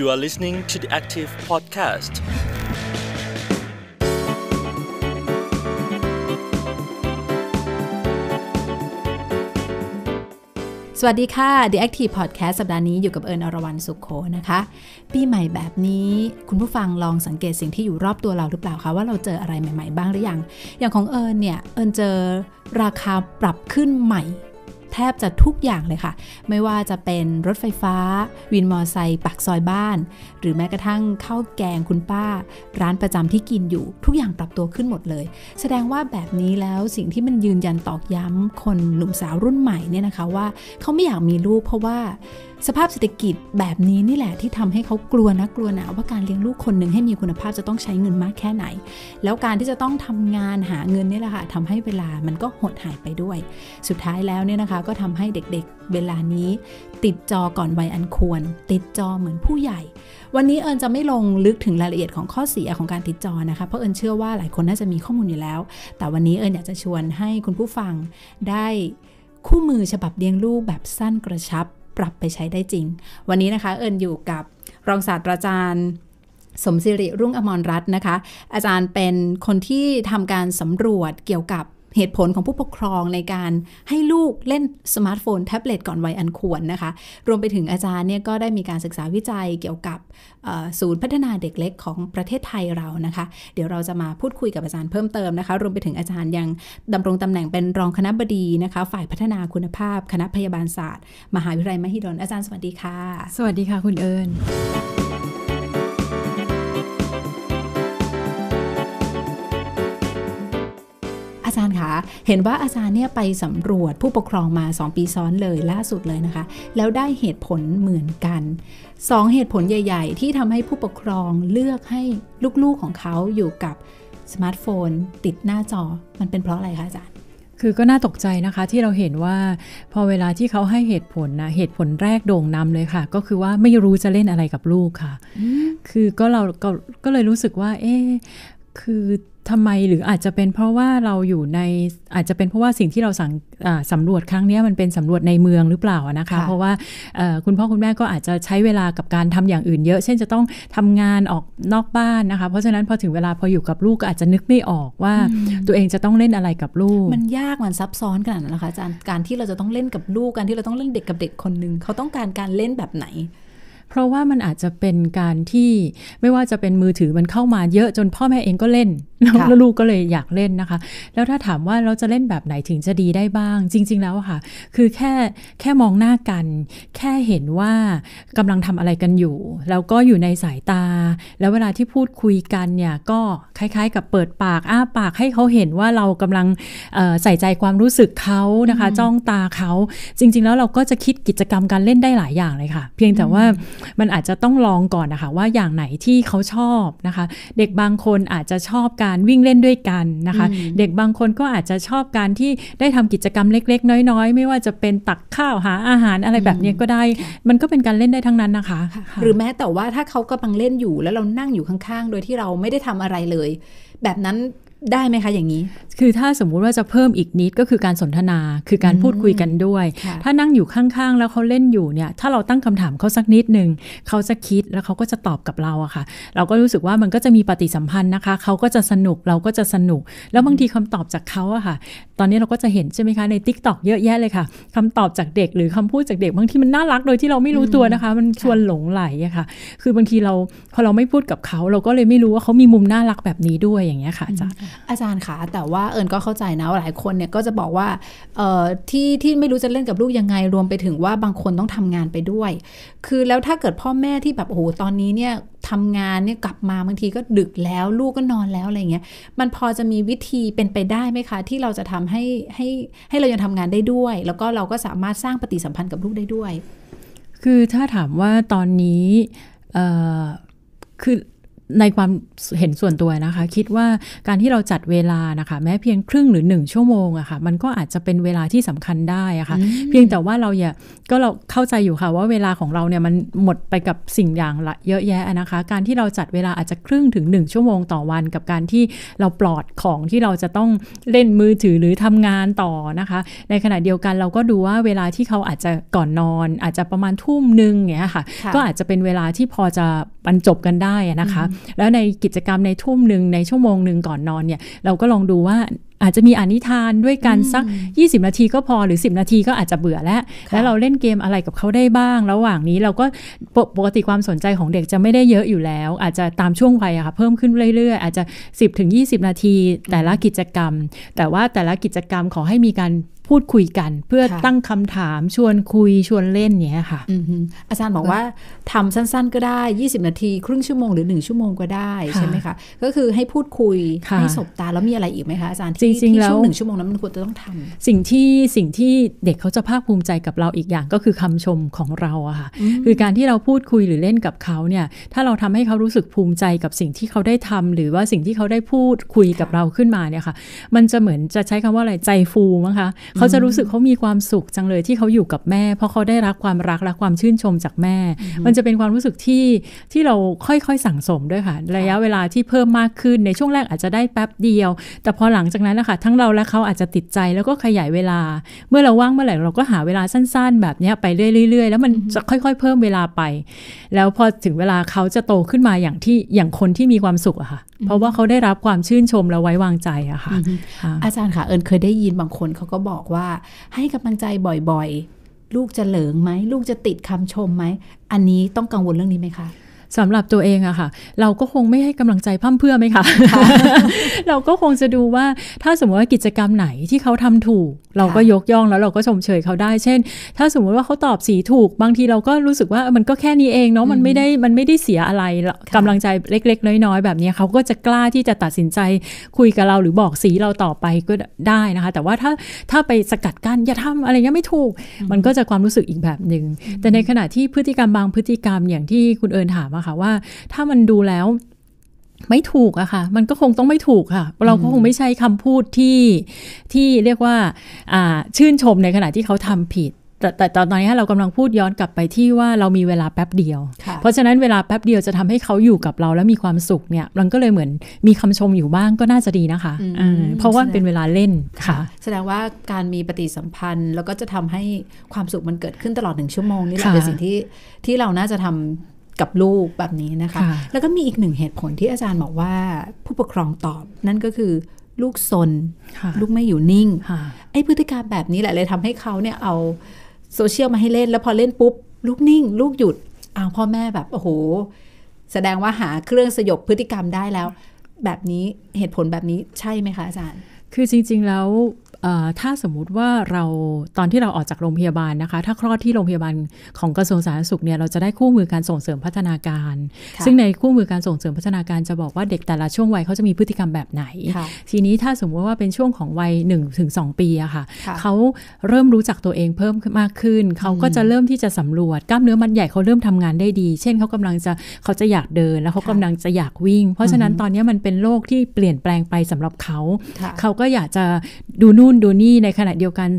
You are listening to the Active Podcast. สวัสดีค่ะ The Active Podcast สัปดาห์นี้อยู่กับเอิญอรวรันสุขโขนะคะ ปีใหม่แบบนี้คุณผู้ฟังลองสังเกตสิ่งที่อยู่รอบตัวเราหรือเปล่าคะ ว่าเราเจออะไรใหม่ๆบ้างหรือยัง อย่างของเอิญเนี่ย เอิญเจอราคาปรับขึ้นใหม่แทบจะทุกอย่างเลยค่ะ ไม่ว่าจะเป็นรถไฟฟ้า วินมอไซค์ปักซอยบ้าน หรือแม้กระทั่งข้าวแกงคุณป้า ร้านประจำที่กินอยู่ทุกอย่างปรับตัวขึ้นหมดเลย แสดงว่าแบบนี้แล้วสิ่งที่มันยืนยันตอกย้ำคนหนุ่มสาวรุ่นใหม่เนี่ยนะคะว่า เขาไม่อยากมีลูกเพราะว่าสภาพเศรษฐกิจแบบนี้นี่แหละที่ทำให้เขากลัวนะกลัวหนาว่าการเลี้ยงลูกคนหนึ่งให้มีคุณภาพจะต้องใช้เงินมากแค่ไหน แล้วการที่จะต้องทำงานหาเงินนี่แหละค่ะทำให้เวลามันก็หดหายไปด้วย สุดท้ายแล้วเนี่ยนะคะก็ทำให้เด็กๆเวลานี้ ติดจอก่อนวัยอันควร ติดจอเหมือนผู้ใหญ่ วันนี้เอิญจะไม่ลงลึกถึงรายละเอียดของข้อเสียของการติดจอนะคะเพราะเอิญเชื่อว่าหลายคนน่าจะมีข้อมูลอยู่แล้ว แต่วันนี้เอิญอยากจะชวนให้คุณผู้ฟังได้คู่มือฉบับเลี้ยงลูกแบบสั้นกระชับปรับไปใช้ได้จริง วันนี้นะคะเอิญอยู่กับรองศาสตราจารย์ สมสิริ รุ่งอมรรัตน์นะคะ อาจารย์เป็นคนที่ทำการสำรวจเกี่ยวกับเหตุผลของผู้ปกครองในการให้ลูกเล่นสมาร์ทโฟนแท็บเล็ตก่อนวัยอันควรนะคะ รวมไปถึงอาจารย์เนี่ยก็ได้มีการศึกษาวิจัยเกี่ยวกับศูนย์พัฒนาเด็กเล็กของประเทศไทยเรานะคะ เดี๋ยวเราจะมาพูดคุยกับอาจารย์เพิ่มเติมนะคะ รวมไปถึงอาจารย์ยังดำรงตำแหน่งเป็นรองคณะบดีนะคะ ฝ่ายพัฒนาคุณภาพ คณะพยาบาลศาสตร์ มหาวิทยาลัยมหิดลอาจารย์สวัสดีค่ะ สวัสดีค่ะ คุณเอิญเห็นว่าอาจารย์เนี่ยไปสำรวจผู้ปกครองมา2ปีซ้อนเลยล่าสุดเลยนะคะ แล้วได้เหตุผลเหมือนกัน 2 เหตุผลใหญ่ ๆ ที่ทำให้ผู้ปกครองเลือกให้ลูกๆของเขาอยู่กับสมาร์ทโฟน ติดหน้าจอมันเป็นเพราะอะไรคะอาจารย์ คือก็น่าตกใจนะคะที่เราเห็นว่า พอเวลาที่เขาให้เหตุผลนะเหตุผลแรกโด่งนำเลยค่ะ ก็คือว่าไม่รู้จะเล่นอะไรกับลูกค่ะ คือก็เราก็ก็เลยรู้สึกว่า เอ๊คือทำไมหรืออาจจะเป็นเพราะว่าเราอยู่ในอาจจะเป็นเพราะว่าสิ่งที่เราสังสำรวจครั้งนี้มันเป็นสำรวจในเมืองหรือเปล่านะคะเพราะว่าคุณพ่อคุณแม่ก็อาจจะใช้เวลากับการทำอย่างอื่นเยอะ เช่นจะต้องทำงานออกนอกบ้านนะคะเพราะฉะนั้นพอถึงเวลาพออยู่กับลูกก็อาจจะนึกไม่ออกว่า ตัวเองจะต้องเล่นอะไรกับลูก มันยากมันซับซ้อนขนาดนั้นนะคะอาจารย์การที่เราจะต้องเล่นกับลูกการที่เราต้องเล่นเด็กกับเด็กคนหนึ่งเขาต้องการการเล่นแบบไหนเพราะว่ามันอาจจะเป็นการที่ไม่ว่าจะเป็นมือถือมันเข้ามาเยอะ จนพ่อแม่เองก็เล่นแล้วลูกก็เลยอยากเล่นนะคะ แล้วถ้าถามว่าเราจะเล่นแบบไหนถึงจะดีได้บ้างจริง ๆแล้วค่ะ คือแค่แค่มองหน้ากัน แค่เห็นว่ากำลังทำอะไรกันอยู่แล้วก็อยู่ในสายตา แล้วเวลาที่พูดคุยกันเนี่ยก็คล้ายๆ กับเปิดปากอ้าปากให้เขาเห็นว่าเรากำลังใส่ใจความรู้สึกเขานะคะ จ้องตาเขาจริง ๆ แล้วเราก็จะคิดกิจกรรมการเล่นได้หลายอย่างเลยค่ะ เพียงแต่ว่ามันอาจจะต้องลองก่อนนะคะว่าอย่างไหนที่เขาชอบนะคะ เด็กบางคนอาจจะชอบการวิ่งเล่นด้วยกันนะคะ เด็กบางคนก็อาจจะชอบการที่ได้ทำกิจกรรมเล็กๆ น้อยๆ ไม่ว่าจะเป็นตักข้าวหาอาหารอะไรแบบนี้ก็ได้ มันก็เป็นการเล่นได้ทั้งนั้นนะคะ หรือแม้แต่ว่าถ้าเขากำลังเล่นอยู่ แล้วเรานั่งอยู่ข้างๆโดยที่เราไม่ได้ทำอะไรเลยแบบนั้นได้ไหมคะอย่างนี้คือถ้าสมมุติว่าจะเพิ่มอีกนิดก็คือการสนทนาคือการพูดคุยกันด้วย ถ้านั่งอยู่ข้างๆ แล้วเขาเล่นอยู่เนี่ยถ้าเราตั้งคำถามเขาสักนิดหนึ่งเขาจะคิดแล้วเขาก็จะตอบกับเราอะค่ะ เราก็รู้สึกว่ามันก็จะมีปฏิสัมพันธ์นะคะ เขาก็จะสนุกเราก็จะสนุก แล้วบางทีคำตอบจากเขาอะค่ะ ตอนนี้เราก็จะเห็นใช่ไหมคะในทิกต o k เยอะแยะเลยค่ะคำตอบจากเด็ก หรือคำพูดจากเด็ก บางทีมันน่ารักโดยที่เราไม่รู้ตัวนะคะ มันชวนหลงไหลอะค่ะ คือบางทีเราพอเราไม่พูดกับเขาเราก็เลยไม่รู้ว่าเขามีมุมน่ารักแบบนี้ด้วยอย่างเงี้ยค่ะ อาจารย์อาจารย์คะแต่ว่าาเอิญก็เข้าใจนะหลายคนเนี่ยก็จะบอกว่าเอ่อที่ที่ไม่รู้จะเล่นกับลูกยังไง รวมไปถึงว่าบางคนต้องทำงานไปด้วย คือแล้วถ้าเกิดพ่อแม่ที่แบบโอ้โหตอนนี้เนี่ยทำงานเนี่ยกลับมาบางทีก็ดึกแล้วลูกก็นอนแล้วอะไรเงี้ยมันพอจะมีวิธีเป็นไปได้ไหมคะ ที่เราจะทำให้ให้ให้เรายังทำงานได้ด้วย แล้วก็เราก็สามารถสร้างปฏิสัมพันธ์กับลูกได้ด้วย คือถ้าถามว่าตอนนี้คือในความเห็นส่วนตัวนะคะ คิดว่าการที่เราจัดเวลานะคะ แม้เพียงครึ่งหรือหนึ่งชั่วโมงอะคะ่ะ มันก็อาจจะเป็นเวลาที่สำคัญได้อะคะ่ะเพียงแต่ว่าเราอย่าก็เราเข้าใจอยู่ค่ะว่าเวลาของเราเนี่ยมันหมดไปกับสิ่งอย่างละเยอะแยะนะคะ การที่เราจัดเวลาอาจจะครึ่งถึงหนึ่งชั่วโมงต่อวัน กับการที่เราปลอดของที่เราจะต้องเล่นมือถือหรือทำงานต่อนะคะ ในขณะเดียวกันเราก็ดูว่าเวลาที่เขาอาจจะก่อนนอน อาจจะประมาณทุ่มหนึ่งเงี้ยค่ะ ก็อาจจะเป็นเวลาที่พอจะบรรจบกันได้นะคะแล้วในกิจกรรมในทุ่มหนึ่งในชั่วโมงหนึ่งก่อนนอนเนี่ยเราก็ลองดูว่าอาจจะมีอนิทานด้วยกันสัก20 นาทีก็พอหรือ 10 นาทีก็อาจจะเบื่อแล้ว แล้วเราเล่นเกมอะไรกับเขาได้บ้าง ระหว่างนี้เราก็ปกติความสนใจของเด็กจะไม่ได้เยอะอยู่แล้ว อาจจะตามช่วงวัยค่ะเพิ่มขึ้นเรื่อยๆ อาจจะ 10 ถึง 20 นาทีแต่ละกิจกรรม แต่ว่าแต่ละกิจกรรมขอให้มีการพูดคุยกัน เพื่อตั้งคำถามชวนคุยชวนเล่นเนี้ยค่ะอาจารย์บอกว่าทำสั้น ๆก็ได้ 20 นาทีครึ่งชั่วโมงหรือ1ชั่วโมงก็ได้ใช่ไหมคะก็คือให้พูดคุยให้สบตาแล้วมีอะไรอีกไหมคะอาจารย์จริงๆแล้วช่วงหนึ่งชั่วโมงนั้นมันควรจะต้องทำสิ่งที่สิ่งที่เด็กเขาจะภาคภูมิใจกับเราอีกอย่างก็คือคำชมของเราอะค่ะคือการที่เราพูดคุยหรือเล่นกับเขาเนี่ยถ้าเราทำให้เขารู้สึกภูมิใจกับสิ่งที่เขาได้ทำ หรือว่าสิ่งที่เขาได้พูดคุยกับเราขึ้นมาเนี่ยค่ะมันจะเหมือนจะใช้คำว่าอะไรใจฟูมั้งคะเขาจะรู้สึกเขามีความสุขจังเลยที่เขาอยู่กับแม่ เพราะเขาได้รับความรักและความชื่นชมจากแม่ มันจะเป็นความรู้สึกที่ที่เราค่อยๆสั่งสมด้วยค่ะระยะเวลาที่เพิ่มมากขึ้นในช่วงแรกอาจจะได้แป๊บเดียว แต่พอหลังจากนั้นน้นนะคะทั้งเราและเขาอาจจะติดใจแล้วก็ขยายเวลาเมื่อเราว่างเมื่อไหร่เราก็หาเวลาสั้น ๆ แบบนี้ไปเรื่อยๆแล้วมันจะค่อยๆ เพิ่มเวลาไป แล้วพอถึงเวลาเขาจะโตขึ้นมาอย่างที่อย่างคนที่มีความสุขอะค่ะเพราะว่าเขาได้รับความชื่นชมและไว้วางใจอะค่ะอาจารย์ค่ะเอิญเคยได้ยินบางคนเขาก็บอกว่าให้กำลังใจบ่อยๆ ลูกจะเหลิงไหม ลูกจะติดคำชมไหม อันนี้ต้องกังวลเรื่องนี้ไหมคะสำหรับตัวเองอะค่ะ เราก็คงไม่ให้กำลังใจพ่่มเพื่อไหมคะเราก็คงจะดูว่าถ้าสมมติว่ากิจกรรมไหนที่เขาทำถูก เราก็ยกย่องแล้วเราก็ชมเชยเขาได้เช่น ถ้าสมมติว่าเขาตอบสีถูก บางทีเราก็รู้สึกว่ามันก็แค่นี้เองเนาะมันไม่ได้มันไม่ได้เสียอะไรกำลังใจเล็ก ๆ น้อย ๆ แบบนี้ เขาก็จะกล้าที่จะตัดสินใจคุยกับเราหรือบอกสีเราต่อไปก็ได้นะคะ แต่ว่าถ้าถ้าไปสกัดกั้นอย่าทำอะไรเงี้ยไม่ถูก มันก็จะความรู้สึกอีกแบบหนึ่งแต่ในขณะที่พฤติกรรมบางพฤติกรรมอย่างที่คุณเอิญถามอะค่ะว่าถ้ามันดูแล้วไม่ถูกอะค่ะ มันก็คงต้องไม่ถูกค่ะเราก็คงไม่ใช่คำพูดที่ที่เรียกว่าชื่นชมในขณะที่เขาทำผิด แต่แต่ตอนนี้เรากำลังพูดย้อนกลับไปที่ว่าเรามีเวลาแป๊บเดียวเพราะฉะนั้นเวลาแป๊บเดียวจะทำให้เขาอยู่กับเรา และมีความสุขเนี่ยมันก็เลยเหมือนมีคำชมอยู่บ้างก็น่าจะดีนะคะเพราะว่าเป็นเวลาเล่นค่ะ แสดงว่าการมีปฏิสัมพันธ์ แล้วก็จะทำให้ความสุขมันเกิดขึ้นตลอดหนึ่งชั่วโมงนี่แหละเป็นสิ่งที่ที่เราน่าจะทำกับลูกแบบนี้นะคะคะ แล้วก็มีอีกหนึ่งเหตุผลที่อาจารย์บอกว่าผู้ปกครองตอบนั่นก็คือลูกซนลูกไม่อยู่นิ่งไอ้พฤติกรรมแบบนี้แหละ เลยทำให้เขาเนี่ยเอาโซเชียลมาให้เล่น แล้วพอเล่นปุ๊บ ลูกนิ่ง ลูกหยุดเอาพ่อแม่แบบโอ้โห แสดงว่าหาเครื่องสยบพฤติกรรมได้แล้ว แบบนี้เหตุผลแบบนี้ใช่ไหมคะอาจารย์ คือจริง ๆแล้วถ้าสมมุติว่าเราตอนที่เราออกจากโรงพยาบาลนะคะ ถ้าคลอดที่โรงพยาบาลของกระทรวงสาธารณสุขเนี่ยเราจะได้คู่มือการส่งเสริมพัฒนาการ ซึ่งในคู่มือการส่งเสริมพัฒนาการ จะบอกว่าเด็กแต่ละช่วงวัย เขาจะมีพฤติกรรมแบบไหน ทีนี้ถ้าสมมุติว่าเป็นช่วงของวัย1นถึงสปีอะค่ะ เขาเริ่มรู้จักตัวเองเพิ่มมากขึ้น เขาก็จะเริ่มที่จะสำรวจกล้ามเนื้อมันใหญ่เขาเริ่มทำงานได้ดี เช่น เขากำลังจะเขาจะอยากเดิน แล้วเขากำลังจะอยากวิ่ง เพราะฉะนั้นตอนนี้มันเป็นโลกที่เปลี่ยนแปลงไปสำหรับเขา เขาก็อยากจะดูนู่นนดูนี่ในขณะเดียวกัน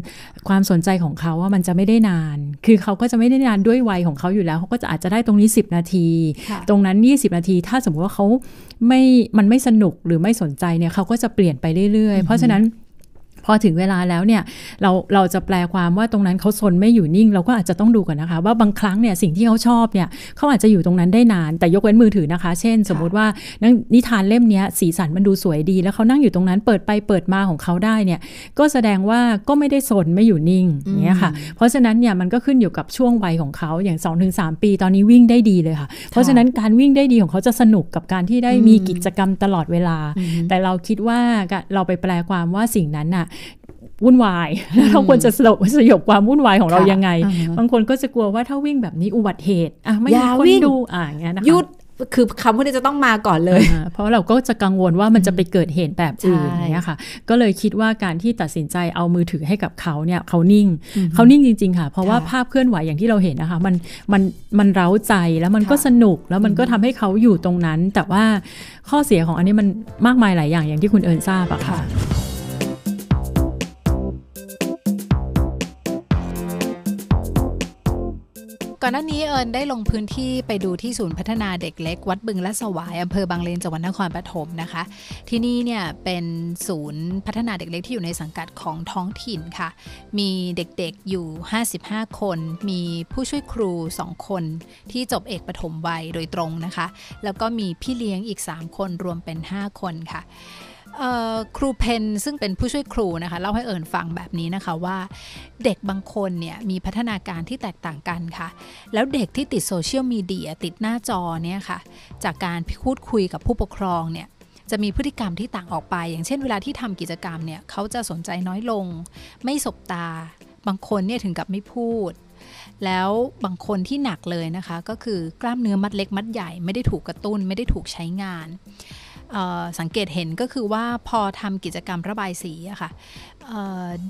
ความสนใจของเขาว่ามันจะไม่ได้นาน คือเขาก็จะไม่ได้นานด้วยวัยของเขาอยู่แล้วเขาก็จะอาจจะได้ตรงนี้10นาที ตรงนั้น 20 นาที ถ้าสมมติว่าเขาไม่มันไม่สนุกหรือไม่สนใจเนี่ยเขาก็จะเปลี่ยนไปเรื่อยๆเพราะฉะนั้นพอถึงเวลาแล้วเนี่ยเราเราจะแปลความว่าตรงนั้นเขาซนไม่อยู่นิ่ง เราก็อาจจะต้องดูก่อนนะคะ ว่าบางครั้งเนี่ยสิ่งที่เขาชอบเนี่ยเขาอาจจะอยู่ตรงนั้นได้นานแต่ยกเว้นมือถือนะคะ เช่น สมมุติว่านิทานเล่มนี้สีสันมันดูสวยดี แล้วเขานั่งอยู่ตรงนั้นเปิดไปเปิดมาของเขาได้เนี่ยก็แสดงว่าก็ไม่ได้สนไม่อยู่นิ่งเงี้ยค่ะ เพราะฉะนั้นเนี่ยมันก็ขึ้นอยู่กับช่วงวัยของเขาอย่าง 2-3 ปี ตอนนี้วิ่งได้ดีเลยค่ะ เพราะฉะนั้นการวิ่งได้ดีของเขาจะสนุกกับการที่ได้มีกิจกรรมตลอดเวลา แต่เราคิดว่าเราไปแปลความว่าสิ่งนั้นน่ะวุ่นวายแล้วเราควรจะสลบสยบความวุ่นวายของเรายังไง บางคนก็จะกลัวว่าถ้าวิ่งแบบนี้อุบัติเหตุอ่ะไม่มีคนดูอ่อย่างเงี้ยนะคะยุดคือคำพวกนี้จะต้องมาก่อนเลย เพราะเราก็จะกังวลว่ามันจะไปเกิดเหตุแบบอื่นเนี่ยค่ะ ก็เลยคิดว่าการที่ตัดสินใจเอามือถือให้กับเขาเนี่ย เขานิ่งเขานิ่งจริงๆค่ะ เพราะว่าภาพเคลื่อนไหวอย่างที่เราเห็นนะคะมันมันมันเร้าใจแล้วมันก็สนุกแล้วมันก็ทำให้เขาอยู่ตรงนั้น แต่ว่าข้อเสียของอันนี้มันมากมายหลายอย่าง อย่างที่คุณเอิญทราบอะค่ะก่อนหน้านี้เอิญได้ลงพื้นที่ไปดูที่ศูนย์พัฒนาเด็กเล็กวัดบึงและสวายอำเภอบางเลนจังหวัดนครปฐมนะคะ ที่นี่เนี่ยเป็นศูนย์พัฒนาเด็กเล็กที่อยู่ในสังกัดของท้องถิ่นค่ะ มีเด็กๆอยู่ 55 คนมีผู้ช่วยครู 2 คนที่จบเอกปฐมวัยโดยตรงนะคะ แล้วก็มีพี่เลี้ยงอีก 3 คนรวมเป็น 5 คนค่ะครูเพนซึ่งเป็นผู้ช่วยครูนะคะเล่าให้เอิญฟังแบบนี้นะคะว่า เด็กบางคนเนี่ยมีพัฒนาการที่แตกต่างกันค่ะ แล้วเด็กที่ติดโซเชียลมีเดียติดหน้าจอเนี่ยค่ะจากการพูดคุยกับผู้ปกครองเนี่ยจะมีพฤติกรรมที่ต่างออกไป อย่างเช่นเวลาที่ทำกิจกรรมเนี่ยเขาจะสนใจน้อยลง ไม่สบตาบางคนเนี่ยถึงกับไม่พูด แล้วบางคนที่หนักเลยนะคะ ก็คือกล้ามเนื้อมัดเล็กมัดใหญ่ไม่ได้ถูกกระตุ้นไม่ได้ถูกใช้งานสังเกตเห็นก็คือว่าพอทำกิจกรรมระบายสีอะค่ะเ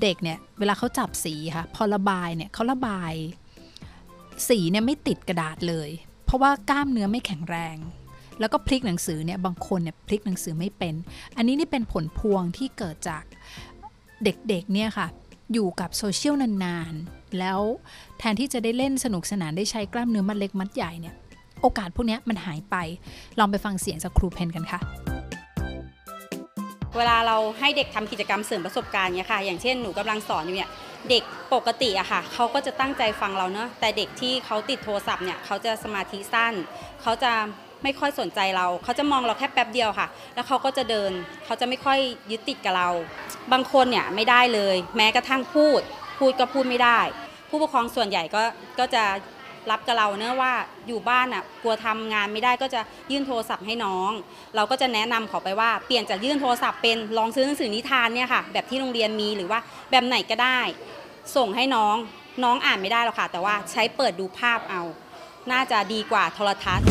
เด็กเนี่ยเวลาเขาจับสีค่ะพอระบายเนี่ยเขาระบายสีเนี่ยไม่ติดกระดาษเลย เพราะว่ากล้ามเนื้อไม่แข็งแรง แล้วก็พลิกหนังสือเนี่ยบางคนเนี่ยพลิกหนังสือไม่เป็น อันนี้นี่เป็นผลพวงที่เกิดจากเด็กๆเนี่ยค่ะอยู่กับโซเชียลนานๆ แล้วแทนที่จะได้เล่นสนุกสนานได้ใช้กล้ามเนื้อมัดเล็กมัดใหญ่เนี่ยโอกาสพวกนี้มันหายไปลองไปฟังเสียงจากครูเพนกันค่ะ เวลาเราให้เด็กทำกิจกรรมเสริมประสบการณ์เนี่ยค่ะ อย่างเช่นหนูกำลังสอนอยู่เนี่ยเด็กปกติอะค่ะเขาก็จะตั้งใจฟังเราเนาะแต่เด็กที่เขาติดโทรศัพท์เนี่ยเขาจะสมาธิสั้นเขาจะไม่ค่อยสนใจเราเขาจะมองเราแค่แป๊บเดียวค่ะ แล้วเขาก็จะเดินเขาจะไม่ค่อยยึดติดกับเรา บางคนเนี่ยไม่ได้เลย แม้กระทั่งพูดพูดก็พูดไม่ได้ ผู้ปกครองส่วนใหญ่ก็ก็จะรับกับเราเนื่องว่าอยู่บ้านอ่ะกลัวทำงานไม่ได้ก็จะยื่นโทรศัพท์ให้น้อง เราก็จะแนะนำเขาไปว่าเปลี่ยนจากยื่นโทรศัพท์เป็นลองซื้อหนังสือนิทานเนี่ยค่ะ แบบที่โรงเรียนมีหรือว่าแบบไหนก็ได้ ส่งให้น้องน้องอ่านไม่ได้หรอกค่ะ แต่ว่าใช้เปิดดูภาพเอา น่าจะดีกว่าโทรทัศน์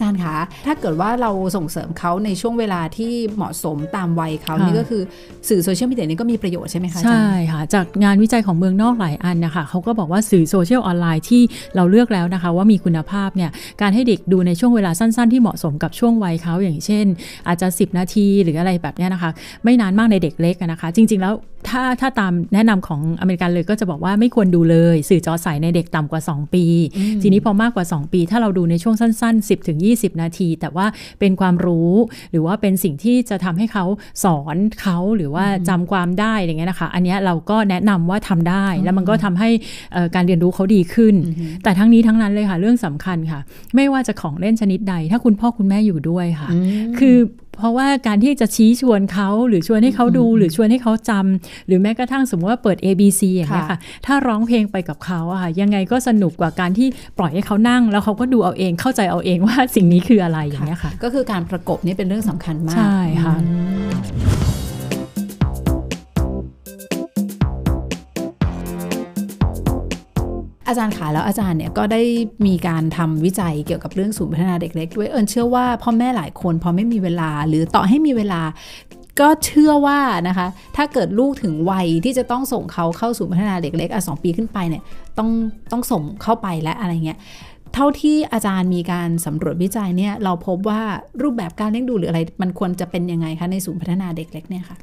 จารย์คะถ้าเกิดว่าเราส่งเสริมเขาในช่วงเวลาที่เหมาะสมตามวัยเขานี่ก็คือ สื่อโซเชียลมีเดียนี่ก็มีประโยชน์ใช่ไหมคะใช่ค่ะ จากงานวิจัยของเมืองนอกหลายอันนะคะเขาก็บอกว่าสื่อโซเชียลออนไลน์ที่เราเลือกแล้วนะคะว่ามีคุณภาพเนี่ยการให้เด็กดูในช่วงเวลาสั้นๆที่เหมาะสมกับช่วงวัยเขาอย่างเช่นอาจจะ 10 นาทีหรืออะไรแบบนี้นะคะ ไม่นานมากในเด็กเล็กนะคะจริงๆแล้วถ้าถ้าตามแนะนำของอเมริกันเลยก็จะบอกว่าไม่ควรดูเลยสื่อจอใสในเด็กต่ำกว่า 2 ปี ทีนี้พอมากกว่า 2 ปี ถ้าเราดูในช่วงสั้น ๆ10ถึง20นาทีแต่ว่าเป็นความรู้หรือว่าเป็นสิ่งที่จะทำให้เขาสอนเขาหรือว่าจำความได้อะไรเงี้ยนะคะ อันนี้เราก็แนะนำว่าทำได้ แล้วมันก็ทำให้การเรียนรู้เขาดีขึ้น แต่ทั้งนี้ทั้งนั้นเลยค่ะเรื่องสำคัญค่ะ ไม่ว่าจะของเล่นชนิดใด ถ้าคุณพ่อคุณแม่อยู่ด้วยค่ะ คือเพราะว่าการที่จะชี้ชวนเขาหรือชวนให้เขาดูหรือชวนให้เขาจำ หรือแม้กระทั่งสมมติว่าเปิด A B C อย่างเงี้ยค่ะ ถ้าร้องเพลงไปกับเขาอะค่ะยังไงก็สนุกกว่าการที่ปล่อยให้เขานั่ง แล้วเขาก็ดูเอาเองเข้าใจเอาเองว่าสิ่งนี้คืออะไรอย่างเงี้ยค่ะก็คือการประกบนี่เป็นเรื่องสำคัญมากใช่ค่ะอาจารย์ขาแล้วอาจารย์เนี่ยก็ได้มีการทำวิจัยเกี่ยวกับเรื่องศูนย์พัฒนาเด็กเล็กด้วยเอิญเชื่อว่าพ่อแม่หลายคนพอไม่มีเวลาหรือต่อให้มีเวลา ก็เชื่อว่านะคะถ้าเกิดลูกถึงวัยที่จะต้องส่งเขาเข้าสู์พัฒนาเด็กเล็กอ่ะสองปีขึ้นไปเนี่ยต้องต้องส่งเข้าไปและอะไรเงี้ยเท่าที่อาจารย์มีการสำรวจวิจัยเนี่ยเราพบว่ารูปแบบการเลี้ยงดูหรืออะไรมันควรจะเป็นยังไงคะในศูนย์พัฒนาเด็กเล็กเนี่ยคะ่ะ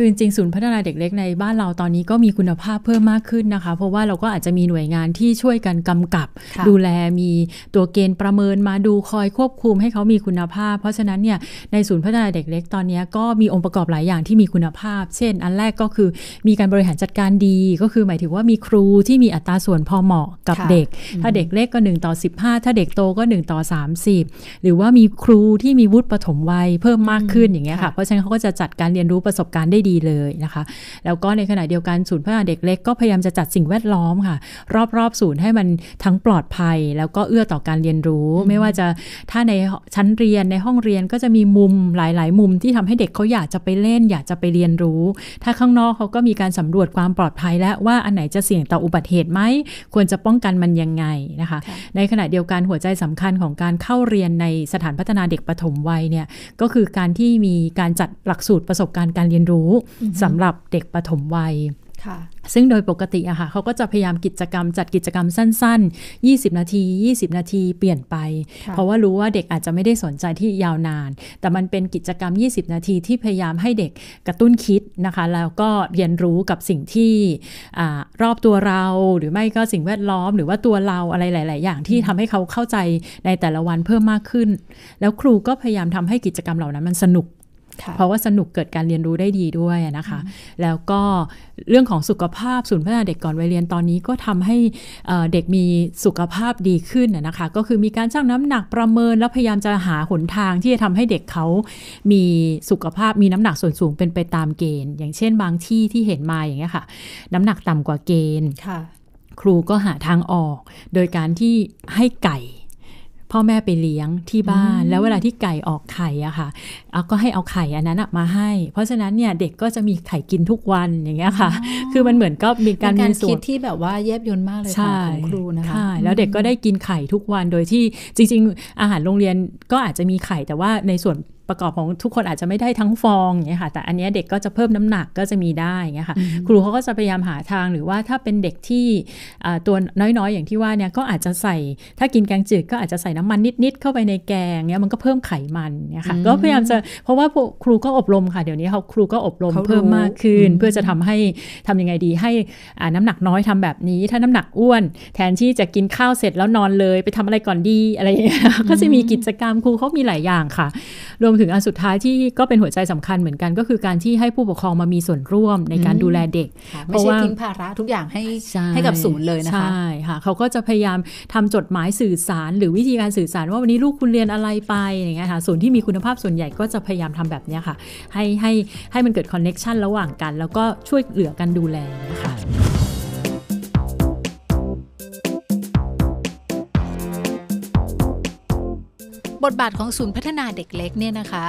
คือจริงศูนย์พัฒนาเด็กเล็กในบ้านเราตอนนี้ก็มีคุณภาพเพิ่มมากขึ้นนะคะเพราะว่าเราก็อาจจะมีหน่วยงานที่ช่วยกันกำกับดูแลมีตัวเกณฑ์ประเมินมาดูคอยควบคุมให้เขามีคุณภาพ เพราะฉะนั้นเนี่ยในศูนย์พัฒนาเด็กเล็กตอนนี้ก็มีองค์ประกอบหลายอย่างที่มีคุณภาพ เช่น อันแรกก็คือมีการบริหารจัดการดีก็คือหมายถึงว่ามีครูที่มีอัตราส่วนพอเหมาะกับเด็ก ถ้าเด็กเล็กก็1ต่อ15ถ้าเด็กโตก็1ต่อ30หรือว่ามีครูที่มีวุฒิปฐมวัยเพิ่มมากขึ้นอย่างเงี้ยค่ะเพราะฉะนั้นเขาก็จะจัดการเรียนรู้ประสบการณ์ได้ดีเลยนะคะ แล้วก็ในขณะเดียวกันศูนย์พัฒนาเด็กเล็กก็พยายามจะจัดสิ่งแวดล้อมค่ะ รอบๆ ศูนย์ให้มันทั้งปลอดภัย แล้วก็เอื้อต่อการเรียนรู้ ไม่ว่าจะถ้าในชั้นเรียนในห้องเรียนก็จะมีมุมหลาย ๆ มุมที่ทำให้เด็กเขาอยากจะไปเล่นอยากจะไปเรียนรู้ ถ้าข้างนอกเขาก็มีการสำรวจความปลอดภัย แล้วว่าอันไหนจะเสี่ยงต่ออุบัติเหตุไหมควรจะป้องกันมันยังไงนะคะ ในขณะเดียวกันหัวใจสำคัญของการเข้าเรียนในสถานพัฒนาเด็กปฐมวัยเนี่ยก็คือการที่มีการจัดหลักสูตรประสบการณ์การเรียนรูู้้สำหรับเด็กปฐมวัยซึ่งโดยปกติอะค่ะเขาก็จะพยายามกิจกรรมจัดกิจกรรมสั้นๆ 20 นาที 20 นาที เปลี่ยนไป เพราะว่ารู้ว่าเด็กอาจจะไม่ได้สนใจที่ยาวนาน แต่มันเป็นกิจกรรม 20 นาที ที่พยายามให้เด็กกระตุ้นคิดนะคะ แล้วก็เรียนรู้กับสิ่งที่รอบตัวเราหรือไม่ก็สิ่งแวดล้อม หรือว่าตัวเราอะไรหลายๆอย่างที่ทำให้เขาเข้าใจในแต่ละวันเพิ่มมากขึ้น แล้วครูก็พยายามทำให้กิจกรรมเหล่านั้นมันสนุกเพราะว่าสนุกเกิดการเรียนรู้ได้ดีด้วยนะคะ แล้วก็เรื่องของสุขภาพศูนย์พัฒนาเด็กก่อนวัยเรียนตอนนี้ก็ทำให้เด็กมีสุขภาพดีขึ้นนะคะก็คือมีการชั่งน้ำหนักประเมินแล้วพยายามจะหา หนทางที่จะทำให้เด็กเขามีสุขภาพมีน้ำหนักส่วนสูงเป็นไปตามเกณฑ์ อย่างเช่นบางที่ที่เห็นมาอย่างเงี้ยค่ะน้ำหนักต่ำกว่าเกณฑ์ครูก็หาทางออก โดยการที่ให้ไก่พ่อแม่ไปเลี้ยงที่บ้าน แล้วเวลาที่ไก่ออกไข่อะค่ะเอาก็ให้เอาไข่อันนั้นมาให้ เพราะฉะนั้นเนี่ยเด็กก็จะมีไข่กินทุกวันอย่างเงี้ยค่ะ คือมันเหมือนก็มีการมีส่วนที่แบบว่าแยบยนต์มากเลยของครูนะคะแล้วเด็กก็ได้กินไข่ทุกวันโดยที่จริงๆ อาหารโรงเรียนก็อาจจะมีไข่แต่ว่าในส่วนประกอบของทุกคนอาจจะไม่ได้ทั้งฟองอย่างเงี้ยค่ะแต่อันนี้เด็กก็จะเพิ่มน้ำหนักก็จะมีได้เงี้ยค่ะครูเขาก็จะพยายามหาทางหรือว่าถ้าเป็นเด็กที่ตัวน้อยๆ อย่างที่ว่าเนี่ยก็อาจจะใส่ ถ้ากินแกงจืดก็อาจจะใส่น้ำมันนิดๆเข้าไปในแกงเนี่ยมันก็เพิ่มไขมันเนี่ยค่ะก็พยายามจะเพราะว่าครูก็อบรมค่ะเดี๋ยวนี้เขาครูก็อบรมเพิ่มมากขึ้น เพื่อจะทำให้ทำยังไงดี ให้น้ำหนักน้อยทำแบบนี้ ถ้าน้ำหนักอ้วน แทนที่จะกินข้าวเสร็จแล้วนอนเลย ไปทำอะไรก่อนดีอะไรอย่างเงี้ยก็จะมีกิจกรรมครูเขามีหลายอย่างค่ะรวมถึงอันสุดท้ายที่ก็เป็นหัวใจสำคัญเหมือนกัน ก็คือการที่ให้ผู้ปกครองมามีส่วนร่วมในการดูแลเด็กเพราะว่าทิ้งภาระทุกอย่างให้ให้กับศูนย์เลยนะคะ ใช่ค่ะเขาก็จะพยายามทำจดหมายสื่อสาร หรือวิธีการสื่อสารว่าวันนี้ลูกคุณเรียนอะไรไปอย่างเงี้ยค่ะศูนย์ที่มีคุณภาพส่วนใหญ่ก็จะพยายามทำแบบเนี้ยค่ะให้ให้ให้มันเกิดคอนเน็กชันระหว่างกัน แล้วก็ช่วยเหลือกันดูแลนะคะทบาทของศูนย์พัฒนาเด็กเล็กเนี่ยนะคะ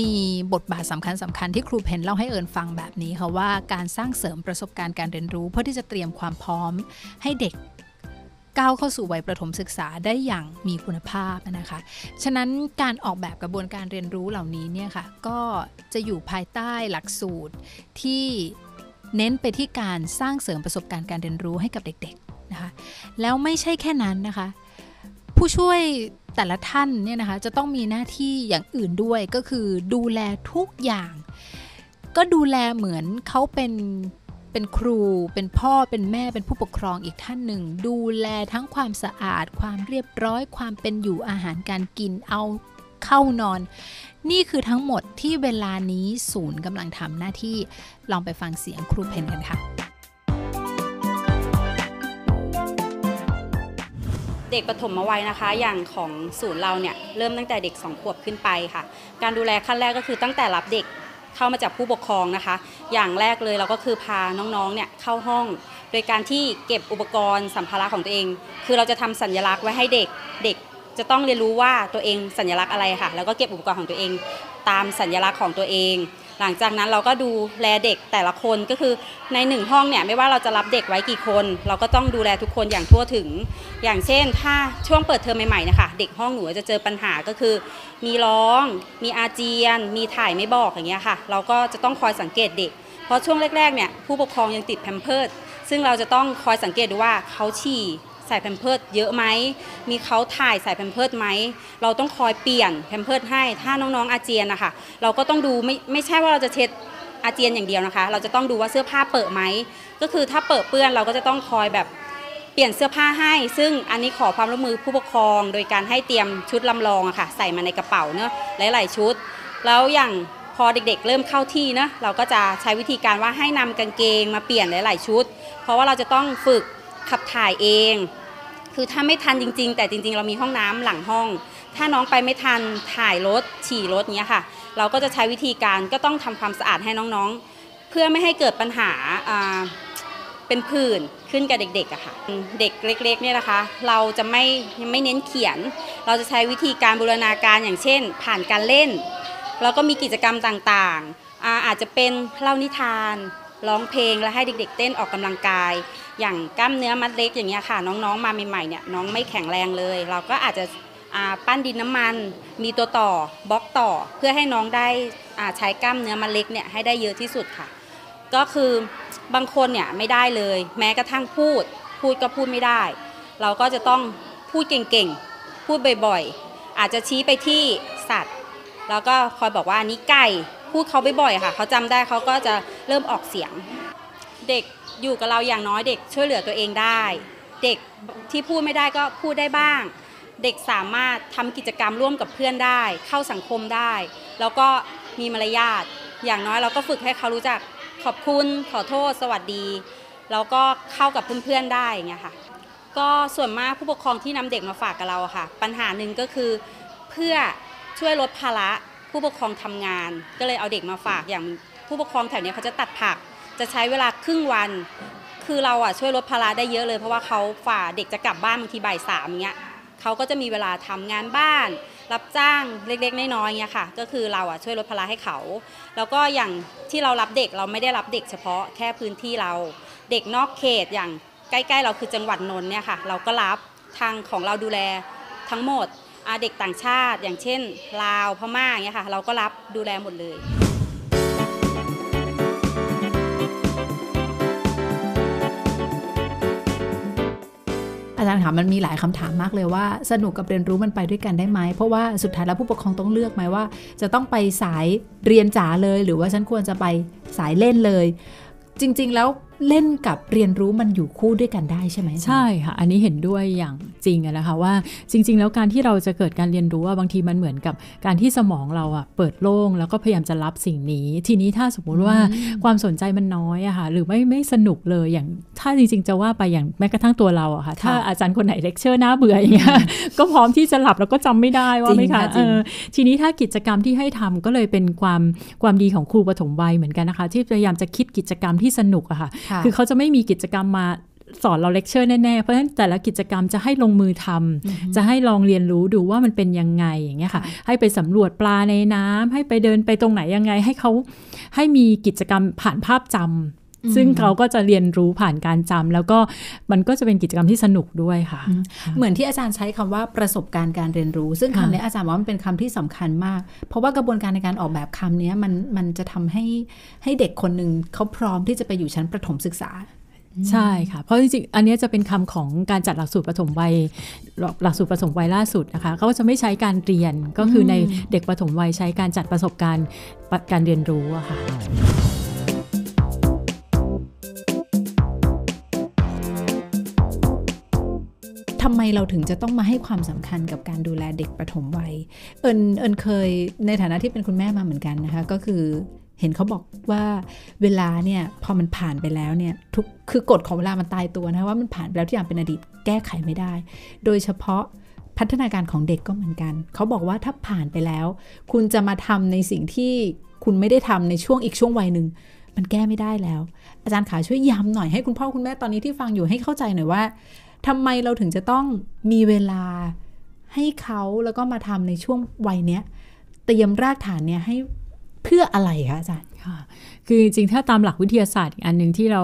มีบทบาทสำคัญสำคัญ ที่ครูเพนเล่าให้เอิญฟังแบบนี้ค่ะว่าการสร้างเสริมประสบการณ์การเรียนรู้ เพื่อที่จะเตรียมความพร้อมให้เด็กก้าวเข้าสู่วัยประถมศึกษาได้อย่างมีคุณภาพนะคะ ฉะนั้นการออกแบบกระบวนการเรียนรู้เหล่านี้เนี่ยค่ะก็จะอยู่ภายใต้หลักสูตรที่เน้นไปที่การสร้างเสริมประสบการณ์การเรียนรู้ให้กับเด็กๆนะคะ แล้วไม่ใช่แค่นั้นนะคะผู้ช่วยแต่ละท่านเนี่ยนะคะจะต้องมีหน้าที่อย่างอื่นด้วยก็คือดูแลทุกอย่าง ก็ดูแลเหมือนเขาเป็น เป็นครูเป็นพ่อเป็นแม่เป็นผู้ปกครองอีกท่านหนึ่ง ดูแลทั้งความสะอาดความเรียบร้อยความเป็นอยู่อาหารการกินเอาเข้านอน นี่คือทั้งหมดที่เวลานี้ศูนย์กำลังทำหน้าที่ลองไปฟังเสียงครูเพนกันค่ะเด็กปฐมวัยนะคะ อย่างของศูนย์เราเนี่ยเริ่มตั้งแต่เด็ก 2 ขวบขึ้นไปค่ะ การดูแลขั้นแรกก็คือตั้งแต่รับเด็กเข้ามาจากผู้ปกครองนะคะ อย่างแรกเลยเราก็คือพาน้องๆเนี่ยเข้าห้องโดยการที่เก็บอุปกรณ์สัมภาระของตัวเอง คือเราจะทำสัญลักษณ์ไว้ให้เด็กเด็ก จะต้องเรียนรู้ว่าตัวเองสัญลักษณ์อะไรค่ะ แล้วก็เก็บอุปกรณ์ของตัวเองตามสัญลักษณ์ของตัวเองหลังจากนั้นเราก็ดูแลเด็กแต่ละคนก็คือในหนึ่งห้องเนี่ยไม่ว่าเราจะรับเด็กไว้กี่คน เราก็ต้องดูแลทุกคนอย่างทั่วถึง อย่างเช่นถ้าช่วงเปิดเทอมใหม่ๆนะคะเด็กห้องหนูจะเจอปัญหาก็คือ มีร้อง มีอาเจียน มีถ่ายไม่บอกอย่างเงี้ยค่ะ เราก็จะต้องคอยสังเกตเด็กเพราะช่วงแรกๆเนี่ยผู้ปกครองยังติดแพมเพิร์ดซึ่งเราจะต้องคอยสังเกตดูว่าเขาฉี่ใส่แพมเพิร์ดเยอะไหม มีเขาถ่ายใส่แพมเพิร์ดไหม เราต้องคอยเปลี่ยนแพมเพิร์ดให้ ถ้าน้องๆอาเจียนนะคะเราก็ต้องดูไม่ไม่ใช่ว่าเราจะเช็ดอาเจียนอย่างเดียวนะคะ เราจะต้องดูว่าเสื้อผ้าเปิดไหม ก็คือถ้าเปิดเปื้อนเราก็จะต้องคอยแบบเปลี่ยนเสื้อผ้าให้ ซึ่งอันนี้ขอความร่วมมือผู้ปกครอง โดยการให้เตรียมชุดลำลองอะค่ะ ใส่มาในกระเป๋าเนอะหลายๆชุด แล้วอย่างพอเด็กๆ เริ่มเข้าที่นะ เราก็จะใช้วิธีการว่าให้นำกางเกงมาเปลี่ยนหลายๆชุด เพราะว่าเราจะต้องฝึกขับถ่ายเอง คือถ้าไม่ทันจริง ๆ แต่จริงๆ เรามีห้องน้ำหลังห้อง ถ้าน้องไปไม่ทันถ่ายรถฉี่รถเนี้ยค่ะ เราก็จะใช้วิธีการก็ต้องทำความสะอาดให้น้องๆ เพื่อไม่ให้เกิดปัญหาเป็นผื่นขึ้นกับเด็กๆอะค่ะ เด็กเล็กๆ เนี่ยนะคะเราจะไม่ไม่เน้นเขียน เราจะใช้วิธีการบูรณาการอย่างเช่น ผ่านการเล่น แล้วก็มีกิจกรรมต่างๆ อาอาจจะเป็นเล่านิทานร้องเพลงและให้เด็กๆ เต้นออกกำลังกาย อย่างกล้ามเนื้อมัดเล็กอย่างเงี้ยค่ะน้องๆมาใหม่ๆเนี่ยน้องไม่แข็งแรงเลย เราก็อาจจะปั้นดินน้ำมันมีตัวต่อบล็อกต่อเพื่อให้น้องได้ใช้กล้ามเนื้อมัดเล็กเนี่ยให้ได้เยอะที่สุดค่ะ ก็คือบางคนเนี่ยไม่ได้เลย แม้กระทั่งพูดพูด ก็พูดไม่ได้ เราก็จะต้องพูดเก่งๆ พูดบ่อยๆ อาจจะชี้ไปที่สัตว์แล้วก็คอยบอกว่าอันนี้ไก่พูดเขาบ่อยๆ ค่ะ เขาจำได้เขาก็จะเริ่มออกเสียง เด็กอยู่กับเราอย่างน้อยเด็กช่วยเหลือตัวเองได้ เด็กที่พูดไม่ได้ก็พูดได้บ้าง เด็กสามารถทำกิจกรรมร่วมกับเพื่อนได้ เข้าสังคมได้ แล้วก็มีมารยาท อย่างน้อยเราก็ฝึกให้เขารู้จักขอบคุณขอโทษสวัสดี แล้วก็เข้ากับเพื่อนๆได้เงี้ยค่ะ ก็ส่วนมากผู้ปกครองที่นำเด็กมาฝากกับเราค่ะ ปัญหาหนึ่งก็คือเพื่อช่วยลดภาระผู้ปกครองทำงานก็เลยเอาเด็กมาฝากอย่างผู้ปกครองแถวนี้เขาจะตัดผักจะใช้เวลาครึ่งวันคือเราอ่ะช่วยลดภาระได้เยอะเลยเพราะว่าเขาฝ่าเด็กจะกลับบ้านบางทีบ่ายสามเงี้ยเขาก็จะมีเวลาทำงานบ้าน รับจ้างเล็ก ๆน้อยๆเงี้ยค่ะก็คือเราอ่ะช่วยลดภาระให้เขาแล้วก็อย่างที่เรารับเด็กเราไม่ได้รับเด็กเฉพาะแค่พื้นที่เราเด็กนอกเขตอย่างใกล้ๆ เราคือจังหวัดนนท์เนี่ยค่ะเราก็รับทางของเราดูแลทั้งหมดเด็กต่างชาติอย่างเช่นลาวพม่า่าเงี้ยค่ะ เราก็รับดูแลหมดเลย อาจารย์คะมันมีหลายคำถามมากเลยว่าสนุกกับเรียนรู้มันไปด้วยกันได้ไหม เพราะว่าสุดท้ายแล้วผู้ปกครองต้องเลือกไหมว่าจะต้องไปสายเรียนจ๋าเลยหรือว่าฉันควรจะไปสายเล่นเลยจริงๆแล้วเล่นกับเรียนรู้มันอยู่คู่ด้วยกันได้ใช่ไหมใช่ค่ะ อันนี้เห็นด้วยอย่างจริงนะคะว่าจริง ๆ แล้วการที่เราจะเกิดการเรียนรู้ว่าบางทีมันเหมือนกับการที่สมองเราอะเปิดโล่ง แล้วก็พยายามจะรับสิ่งนี้ ทีนี้ถ้าสมมุติว่าความสนใจมันน้อยอะค่ะหรือไม่ไม่สนุกเลย อย่างถ้าจริงๆ จะว่าไปอย่างแม้กระทั่งตัวเราอะค่ะถ้าอาจารย์คนไหนเลคเชอร์น่าเบื่ออย่างเงี้ยก็พร้อมที่จะหลับแล้วก็จำไม่ได้ว่าไม่ค่ะทีนี้ถ้ากิจกรรมที่ให้ทำก็เลยเป็นความความดีของครูปฐมวัยเหมือนกันนะคะที่พยายามจะคิดกิจกรรมที่สนุกอะค่ะคือเขาจะไม่มีกิจกรรมมาสอนเราเลคเชอร์แน่ ๆ เพราะฉะนั้นแต่ละกิจกรรมจะให้ลงมือทำอจะให้ลองเรียนรู้ดูว่ามันเป็นยังไงอย่างเงี้ยค่ะ ให้ไปสำรวจปลาในน้ำ ให้ไปเดินไปตรงไหนยังไง ให้เขาให้มีกิจกรรมผ่านภาพจำซึ่งเขาก็จะเรียนรู้ผ่านการจำ แล้วก็มันก็จะเป็นกิจกรรมที่สนุกด้วยค่ะ เหมือนที่อาจารย์ใช้คำว่าประสบการณ์การเรียนรู้ ซึ่งคำนี้อาจารย์ว่ามันเป็นคำที่สำคัญมาก เพราะว่ากระบวนการในการออกแบบคำนี้มันมันจะทำให้ให้เด็กคนหนึ่งเขาพร้อมที่จะไปอยู่ชั้นประถมศึกษา ใช่ค่ะ เพราะจริงๆอันนี้จะเป็นคำของการจัดหลักสูตรประถมวัยหลักสูตรประถมวัยล่าสุดนะคะเขาจะไม่ใช้การเรียนก็คือในเด็กประถมวัยใช้การจัดประสบการณ์การเรียนรู้อะค่ะทำไมเราถึงจะต้องมาให้ความสำคัญกับการดูแลเด็กปฐมวัย เอิญเอิญเคยในฐานะที่เป็นคุณแม่มาเหมือนกันนะคะ ก็คือเห็นเขาบอกว่าเวลาเนี่ยพอมันผ่านไปแล้วเนี่ยทุกคือกฎของเวลามันตายตัวนะว่ามันผ่านไปแล้วที่อย่างเป็นอดีตแก้ไขไม่ได้ โดยเฉพาะพัฒนาการของเด็กก็เหมือนกัน เขาบอกว่าถ้าผ่านไปแล้ว คุณจะมาทำในสิ่งที่คุณไม่ได้ทำในช่วงอีกช่วงวัยหนึ่งมันแก้ไม่ได้แล้ว อาจารย์ขาช่วยย้ำหน่อยให้คุณพ่อคุณแม่ตอนนี้ที่ฟังอยู่ให้เข้าใจหน่อยว่าทำไมเราถึงจะต้องมีเวลาให้เขาแล้วก็มาทำในช่วงวัยเนี้ย เตรียมรากฐานเนี่ยให้เพื่ออะไรคะอาจารย์ค่ะคือจริงถ้าตามหลักวิทยาศาสตร์อีกอันหนึ่งที่เรา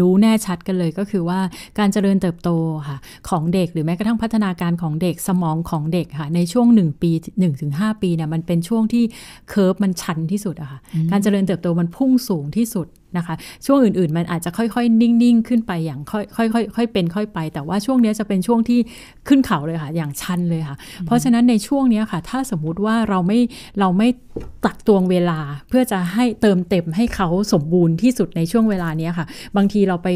รู้แน่ชัดกันเลยก็คือว่าการเจริญเติบโตค่ะ ของเด็กหรือแม้กระทั่งพัฒนาการของเด็กสมองของเด็กค่ะ ในช่วง1ปี 1-5 ปีเนี่ยมันเป็นช่วงที่เคอร์ฟมันชันที่สุดอะค่ะการเจริญเติบโตมันพุ่งสูงที่สุดนะคะช่วงอื่นๆ มันอาจจะค่อยๆ นิ่งๆ ขึ้นไปอย่างค่อยๆ ค่อยๆเป็นค่อยไป แต่ว่าช่วงนี้จะเป็นช่วงที่ขึ้นเขาเลยค่ะ อย่างชันเลยค่ะ เพราะฉะนั้นในช่วงนี้ค่ะ ถ้าสมมุติว่าเราไม่เราไม่ตักตวงเวลาเพื่อจะให้เติมเต็มให้เขาสมบูรณ์ที่สุดในช่วงเวลานี้ค่ะ บางทีเราไป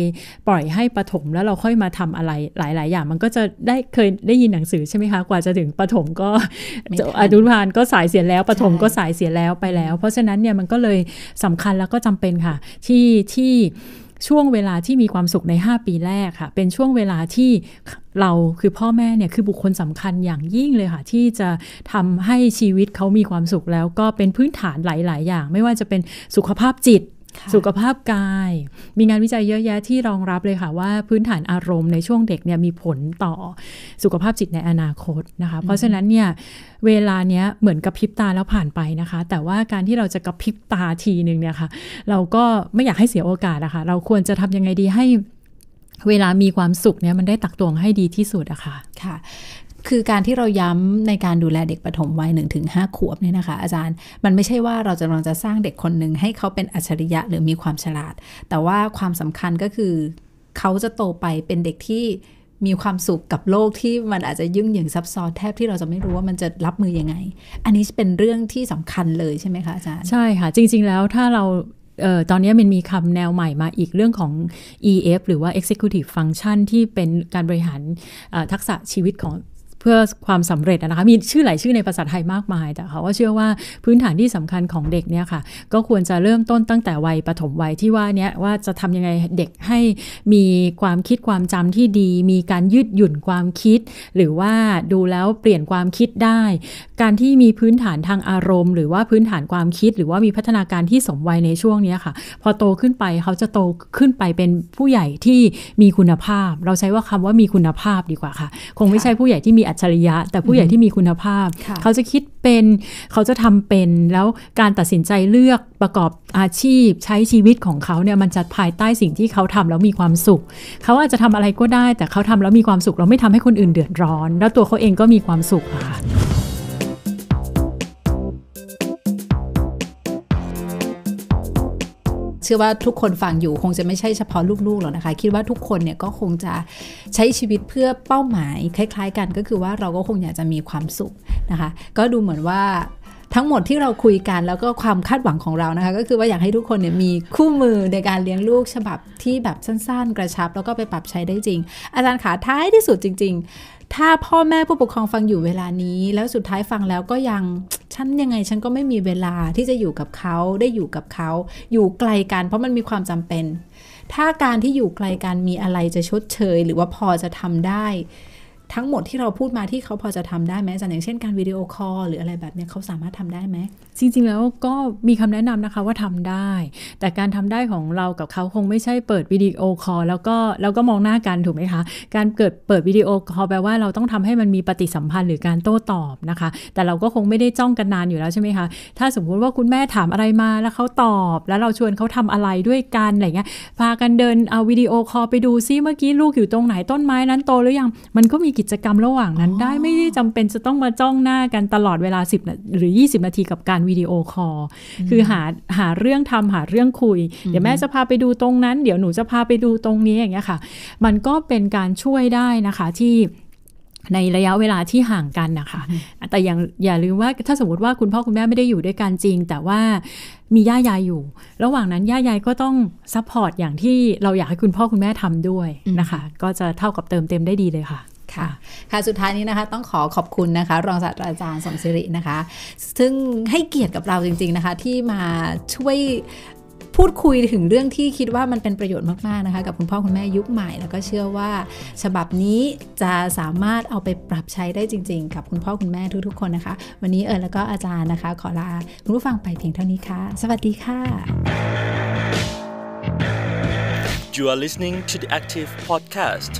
ปล่อยให้ปฐมแล้วเราค่อยมาทำอะไรหลายๆ อย่าง มันก็จะได้เคยได้ยินหนังสือใช่ไหมคะ กว่าจะถึงปฐมก็อดุพานก็สายเสียแล้วปฐมก็สายเสียแล้วไปแล้ว เพราะฉะนั้นเนี่ยมันก็เลยสำคัญแล้วก็จำเป็นค่ะทที่ที่ช่วงเวลาที่มีความสุขใน 5 ปีแรกค่ะ เป็นช่วงเวลาที่เราคือพ่อแม่เนี่ย คือบุคคลสำคัญอย่างยิ่งเลยค่ะ ที่จะทำให้ชีวิตเขามีความสุขแล้วก็เป็นพื้นฐานหลาย ๆ อย่าง ไม่ว่าจะเป็นสุขภาพจิตสุขภาพกาย มีงานวิจัยเยอะแยะที่รองรับเลยค่ะ ว่าพื้นฐานอารมณ์ในช่วงเด็กเนี่ยมีผลต่อสุขภาพจิตในอนาคตนะคะ เพราะฉะนั้นเนี่ยเวลาเนี้ยเหมือนกับพริบตาแล้วผ่านไปนะคะ แต่ว่าการที่เราจะกระพริบตาทีหนึ่งเนี่ยค่ะ เราก็ไม่อยากให้เสียโอกาสนะคะเราควรจะทำยังไงดีให้เวลามีความสุขเนี่ยมันได้ตักตวงให้ดีที่สุดอะค่ะค่ะคือการที่เราย้ำในการดูแลเด็กปฐมวัย1-5 ขวบเนี่ยนะคะ อาจารย์ มันไม่ใช่ว่าเราจะกำลังจะสร้างเด็กคนหนึ่งให้เขาเป็นอัจฉริยะหรือมีความฉลาด แต่ว่าความสำคัญก็คือเขาจะโตไปเป็นเด็กที่มีความสุขกับโลกที่มันอาจจะยุ่งเหยิงซับซ้อนแทบที่เราจะไม่รู้ว่ามันจะรับมืออยังไง อันนี้เป็นเรื่องที่สำคัญเลยใช่ไหมคะอาจารย์ ใช่ค่ะ จริงๆ แล้วถ้าเราออตอนนี้มันมีคำแนวใหม่มาอีกเรื่องของ EF หรือว่า Executive Function ที่เป็นการบริหารทักษะชีวิตของเพื่อความสำเร็จนะคะมีชื่อหลายชื่อในภาษาไทยมากมายแต่เขาก็เชื่อว่าพื้นฐานที่สำคัญของเด็กเนี่ยค่ะก็ควรจะเริ่มต้นตั้งแต่วัยปฐมวัยที่ว่านี้ว่าจะทำยังไงเด็กให้มีความคิดความจำที่ดี มีการยืดหยุ่นความคิด หรือว่าดูแล้วเปลี่ยนความคิดได้การที่มีพื้นฐานทางอารมณ์ หรือว่าพื้นฐานความคิด หรือว่ามีพัฒนาการที่สมวัยในช่วงนี้ค่ะ พอโตขึ้นไปเขาจะโต ขึ้นไปเป็นผู้ใหญ่ที่มีคุณภาพ เราใช้ว่าคำว่ามีคุณภาพดีกว่าค่ะ คงไม่ใช่ผู้ใหญ่ที่มีอัจฉริยะ แต่ผู้ใหญ่ที่มีคุณภาพ เขาจะคิดเป็นเขาจะทำเป็นแล้วการตัดสินใจเลือกประกอบอาชีพ ใช้ชีวิตของเขาเนี่ยมันจะภายใต้สิ่งที่เขาทำแล้วมีความสุข เขาอาจจะทำอะไรก็ได้แต่เขาทำแล้วมีความสุขเราไม่ทำให้คนอื่นเดือดร้อน แล้วตัวเขาเองก็มีความสุขค่ะชื่อว่าทุกคนฟังอยู่คงจะไม่ใช่เฉพาะลูกๆหรอกนะคะ คิดว่าทุกคนเนี่ยก็คงจะใช้ชีวิตเพื่อเป้าหมาย คล้าย ๆ กัน ก็คือว่าเราก็คงอยากจะมีความสุขนะคะ ก็ดูเหมือนว่าทั้งหมดที่เราคุยกันแล้วก็ความคาดหวังของเรานะคะ ก็คือว่าอยากให้ทุกคนเนี่ยมีคู่มือในการเลี้ยงลูก ฉบับที่แบบสั้นๆกระชับ แล้วก็ไปปรับใช้ได้จริง อาจารย์ขาท้ายที่สุดจริง ๆ ถ้าพ่อแม่ผู้ปกครองฟังอยู่เวลานี้ แล้วสุดท้ายฟังแล้วก็ยังันยังไงฉันก็ไม่มีเวลาที่จะอยู่กับเขาได้อยู่กับเขา อยู่ไกลกันเพราะมันมีความจำเป็น ถ้าการที่อยู่ไกลกันมีอะไรจะชดเชยหรือว่าพอจะทำได้ ทั้งหมดที่เราพูดมาที่เขาพอจะทำได้ไหมจันอย่างเช่นการวิดีโอคอลหรืออะไรแบบนี้เขาสามารถทำได้ไหมจริงๆแล้วก็มีคำแนะนำนะคะว่าทำได้ แต่การทำได้ของเรากับเขาคงไม่ใช่เปิดวิดีโอคอลแล้วก็แล้วก็มองหน้ากันถูกไหมคะ การเกิดเปิดวิดีโอคอลแปลว่าเราต้องทำให้มันมีปฏิสัมพันธ์หรือการโต้ตอบนะคะ แต่เราก็คงไม่ได้จ้องกันนานอยู่แล้วใช่ไหมคะ ถ้าสมมุติว่าคุณแม่ถามอะไรมาแล้วเขาตอบแล้วเราชวนเขาทำอะไรด้วยกัน อะไรเงี้ย พากันเดินเอาวิดีโอคอลไปดูซิ เมื่อกี้ลูกอยู่ตรงไหนต้นไม้นั้นโตหรือยัง มันก็มีกิจกรรมระหว่างนั้นได้ไม่ได้จำเป็นจะต้องมาจ้องหน้ากันตลอดเวลา10หรือ20นาทีกับการวิดีโอคอลคือหาหาเรื่องทำหาเรื่องคุย เดี๋ยวแม่จะพาไปดูตรงนั้น เดี๋ยวหนูจะพาไปดูตรงนี้อย่างเงี้ยค่ะ มันก็เป็นการช่วยได้นะคะที่ในระยะเวลาที่ห่างกันนะคะ แต่อย่างอย่าลืมว่าถ้าสมมติว่าคุณพ่อคุณแม่ไม่ได้อยู่ด้วยกันจริง แต่ว่ามีย่ายายอยู่ ระหว่างนั้นย่ายายก็ต้องซัพพอร์ตอย่างที่เราอยากให้คุณพ่อคุณแม่ทำด้วยนะคะ ก็จะเท่ากับเติมเต็มได้ดีเลยค่ะค่ะค่ะสุดท้ายนี้นะคะต้องขอขอบคุณนะคะ รองศาสตราจารย์สมศรินะคะ ซึ่งให้เกียรติกับเราจริงๆนะคะ ที่มาช่วยพูดคุยถึงเรื่องที่คิดว่ามันเป็นประโยชน์มากๆนะคะ กับคุณพ่อคุณแม่ยุคใหม่แล้วก็เชื่อว่าฉบับนี้จะสามารถเอาไปปรับใช้ได้จริงๆกับคุณพ่อคุณแม่ทุกๆ คนนะคะวันนี้เอิแล้วก็อาจารย์นะคะขอลาคุณผู้ฟังไปเพียงเท่านี้ค่ะสวัสดีค่ะ You are listening to the Active Podcast